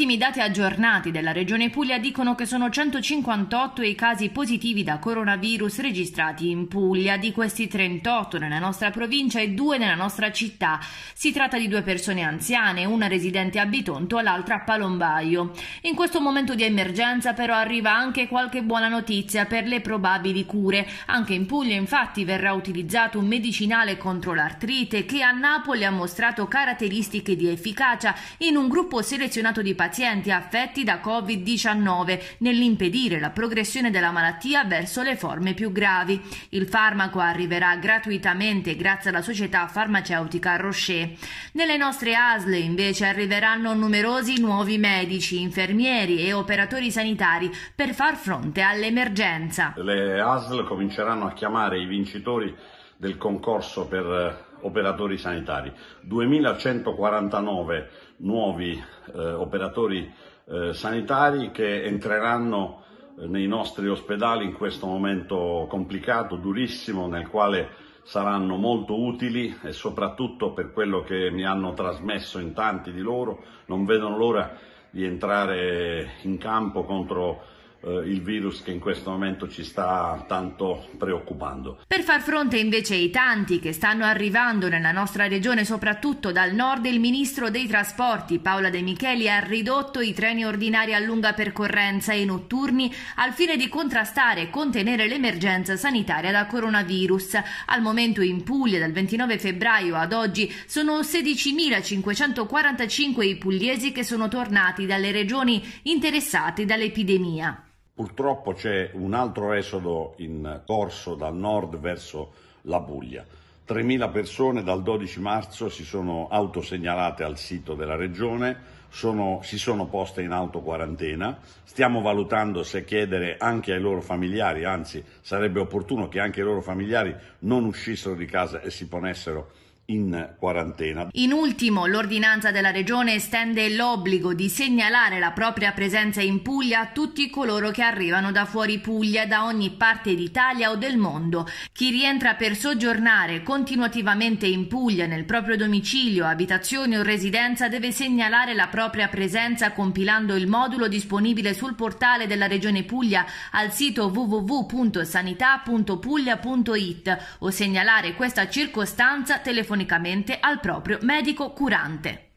ultimi dati aggiornati della Regione Puglia dicono che sono 158 i casi positivi da coronavirus registrati in Puglia, di questi 38 nella nostra provincia e 2 nella nostra città. Si tratta di due persone anziane, una residente a Bitonto, e l'altra a Palombaio. In questo momento di emergenza però arriva anche qualche buona notizia per le probabili cure. Anche in Puglia infatti verrà utilizzato un medicinale contro l'artrite che a Napoli ha mostrato caratteristiche di efficacia in un gruppo selezionato di pazienti pazienti affetti da Covid-19 nell'impedire la progressione della malattia verso le forme più gravi. Il farmaco arriverà gratuitamente grazie alla società farmaceutica Rocher. Nelle nostre ASL invece arriveranno numerosi nuovi medici, infermieri e operatori sanitari per far fronte all'emergenza. Le ASL cominceranno a chiamare i vincitori del concorso per eh, operatori sanitari, 2149 nuovi eh, operatori eh, sanitari che entreranno eh, nei nostri ospedali in questo momento complicato, durissimo, nel quale saranno molto utili e soprattutto per quello che mi hanno trasmesso in tanti di loro, non vedono l'ora di entrare in campo contro eh, il virus che in questo momento ci sta tanto preoccupando. Per far fronte invece ai tanti che stanno arrivando nella nostra regione, soprattutto dal nord, il ministro dei trasporti Paola De Micheli ha ridotto i treni ordinari a lunga percorrenza e notturni al fine di contrastare e contenere l'emergenza sanitaria da coronavirus. Al momento in Puglia, dal 29 febbraio ad oggi, sono 16.545 i pugliesi che sono tornati dalle regioni interessate dall'epidemia. Purtroppo c'è un altro esodo in corso dal nord verso la Puglia. 3.000 persone dal 12 marzo si sono autosegnalate al sito della regione, sono, si sono poste in autoquarantena, stiamo valutando se chiedere anche ai loro familiari, anzi sarebbe opportuno che anche i loro familiari non uscissero di casa e si ponessero in quarantena. In ultimo, l'ordinanza della Regione estende l'obbligo di segnalare la propria presenza in Puglia a tutti coloro che arrivano da fuori Puglia, da ogni parte d'Italia o del mondo. Chi rientra per soggiornare continuativamente in Puglia nel proprio domicilio, abitazione o residenza deve segnalare la propria presenza compilando il modulo disponibile sul portale della Regione Puglia al sito www.sanità.puglia.it o segnalare questa circostanza telefonicamente cronicamente al proprio medico curante.